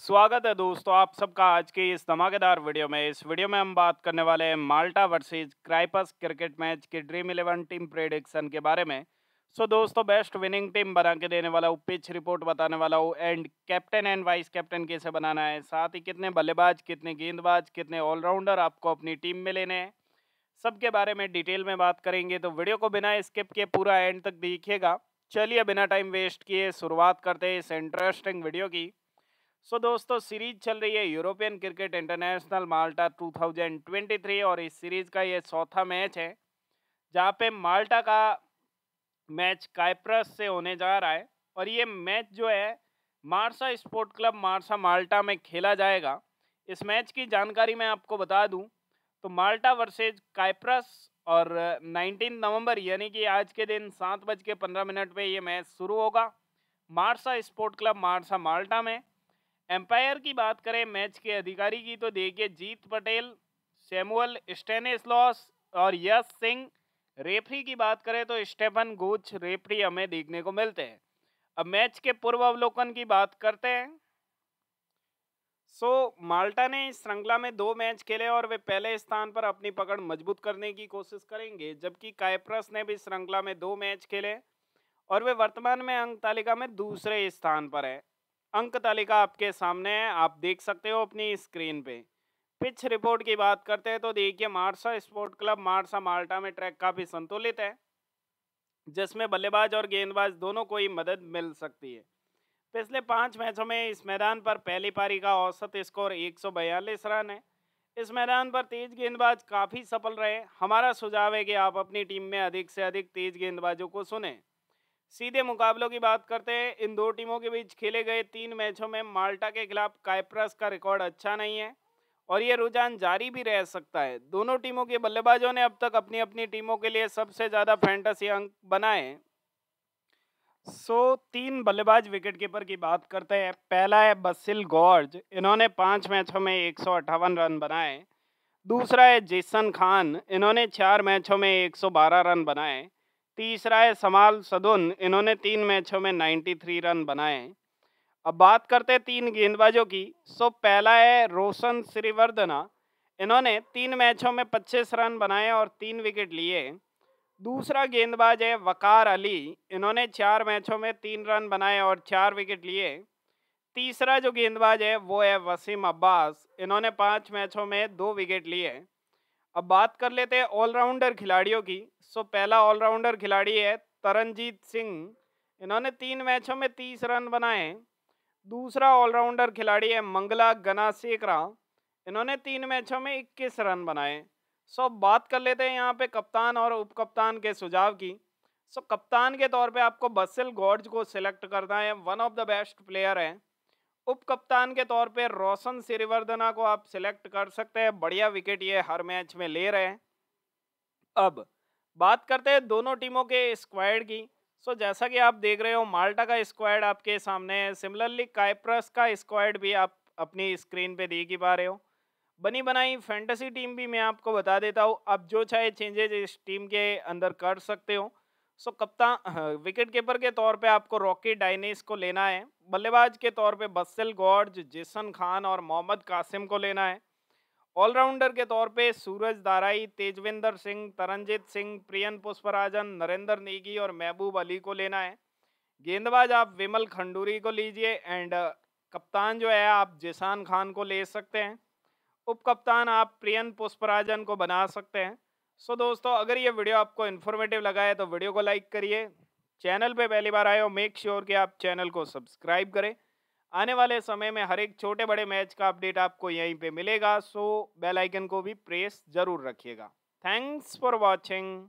स्वागत है दोस्तों आप सबका आज के इस धमाकेदार वीडियो में इस वीडियो में हम बात करने वाले हैं माल्टा वर्सेस क्राइपस क्रिकेट मैच के ड्रीम इलेवन टीम प्रेडिक्शन के बारे में सो so, दोस्तों बेस्ट विनिंग टीम बना के देने वाला हूँ पिच रिपोर्ट बताने वाला हूँ and captain and vice captain कैसे बनाना है साथ ही कितने बल्लेबाज कितने गेंदबाज कितने ऑलराउंडर आपको अपनी टीम में लेने हैं सबके बारे में डिटेल में बात करेंगे तो वीडियो को बिना स्किप किए पूरा एंड तक देखिएगा चलिए बिना टाइम वेस्ट किए शुरुआत करते हैं इस इंटरेस्टिंग वीडियो की सो so, दोस्तों सीरीज चल रही है यूरोपियन क्रिकेट इंटरनेशनल माल्टा 2023 और इस सीरीज का ये चौथा मैच है जहाँ पे माल्टा का मैच काइप्रस से होने जा रहा है और ये मैच जो है Marsa sport club Marsa Malta में खेला जाएगा इस मैच की जानकारी मैं आपको बता दूं तो माल्टा वर्सेज काइप्रस और 19 नवंबर यानी कि आज के दिन सात बज के पंद्रह मिनट पर ये मैच शुरू होगा Marsa sport club Marsa Malta में एम्पायर की बात करें मैच के अधिकारी की तो देखिए जीत पटेल सेमुअल स्टेनिसलॉस और यश सिंह रेफरी की बात करें तो स्टेफन गोच रेफरी हमें देखने को मिलते हैं अब मैच के पूर्व अवलोकन की बात करते हैं सो so, माल्टा ने इस श्रृंखला में दो मैच खेले और वे पहले स्थान पर अपनी पकड़ मजबूत करने की कोशिश करेंगे जबकि कायप्रस ने भी श्रृंखला में दो मैच खेले और वे वर्तमान में अंक तालिका में दूसरे स्थान पर है अंक तालिका आपके सामने है आप देख सकते हो अपनी स्क्रीन पे पिच रिपोर्ट की बात करते हैं तो देखिए Marsa sport club Marsa Malta में ट्रैक काफ़ी संतुलित है जिसमें बल्लेबाज और गेंदबाज दोनों को ही मदद मिल सकती है पिछले पाँच मैचों में इस मैदान पर पहली पारी का औसत स्कोर एक रन है इस मैदान पर तेज गेंदबाज काफ़ी सफल रहे हमारा सुझाव है कि आप अपनी टीम में अधिक से अधिक तेज गेंदबाजों को सुनें सीधे मुकाबलों की बात करते हैं इन दो टीमों के बीच खेले गए तीन मैचों में माल्टा के खिलाफ काइप्रस का रिकॉर्ड अच्छा नहीं है और ये रुझान जारी भी रह सकता है दोनों टीमों के बल्लेबाजों ने अब तक अपनी अपनी टीमों के लिए सबसे ज़्यादा फैंटसी अंक बनाए सो so, तीन बल्लेबाज विकेट कीपर की बात करते हैं पहला है बसिल गॉर्ज इन्होंने पाँच मैचों में एक रन बनाए दूसरा है जेसन खान इन्होंने चार मैचों में एक रन बनाए तीसरा है समाल सदुन इन्होंने तीन मैचों में 93 रन बनाए अब बात करते हैं तीन गेंदबाजों की सो पहला है रोशन श्रीवर्धना इन्होंने तीन मैचों में 25 रन बनाए और तीन विकेट लिए दूसरा गेंदबाज है वकार अली इन्होंने चार मैचों में तीन रन बनाए और चार विकेट लिए तीसरा जो गेंदबाज है वो है वसीम अब्बास इन्होंने पाँच मैचों में दो विकेट लिए अब बात कर लेते हैं ऑलराउंडर खिलाड़ियों की सो पहला ऑलराउंडर खिलाड़ी है तरनजीत सिंह इन्होंने तीन मैचों में तीस रन बनाए दूसरा ऑलराउंडर खिलाड़ी है मंगला गना सेकरा इन्होंने तीन मैचों में इक्कीस रन बनाए सो बात कर लेते हैं यहाँ पे कप्तान और उप कप्तान के सुझाव की सो कप्तान के तौर पे आपको बसिल गॉर्ज को सिलेक्ट करना है one of the best player हैं उप कप्तान के तौर पे रोशन सिरिवर्धना को आप सिलेक्ट कर सकते हैं बढ़िया विकेट ये हर मैच में ले रहे हैं अब बात करते हैं दोनों टीमों के स्क्वाड की सो जैसा कि आप देख रहे हो माल्टा का स्क्वाड आपके सामने है सिमिलरली काइप्रस का स्क्वाड भी आप अपनी स्क्रीन पे देख ही पा रहे हो बनी बनाई फैंटेसी टीम भी मैं आपको बता देता हूँ आप जो चाहे चेंजेज इस टीम के अंदर कर सकते हो सो कप्तान विकेट कीपर के तौर पे आपको रॉकी डाइनिस को लेना है बल्लेबाज के तौर पे बस्सल गॉर्ज जेसन खान और मोहम्मद कासिम को लेना है ऑलराउंडर के तौर पे सूरज दाराई तेजविंदर सिंह तरनजीत सिंह प्रियन पुष्पराजन नरेंद्र नेगी और महबूब अली को लेना है गेंदबाज आप विमल खंडूरी को लीजिए एंड कप्तान जो है आप जिसान खान को ले सकते हैं उप कप्तान आप प्रियन पुष्पराजन को बना सकते हैं सो so, दोस्तों अगर ये वीडियो आपको इन्फॉर्मेटिव लगा है तो वीडियो को लाइक करिए चैनल पे पहली बार आए हो मेक श्योर कि आप चैनल को सब्सक्राइब करें आने वाले समय में हर एक छोटे बड़े मैच का अपडेट आपको यहीं पे मिलेगा सो बेल आइकन को भी प्रेस जरूर रखिएगा थैंक्स फॉर वॉचिंग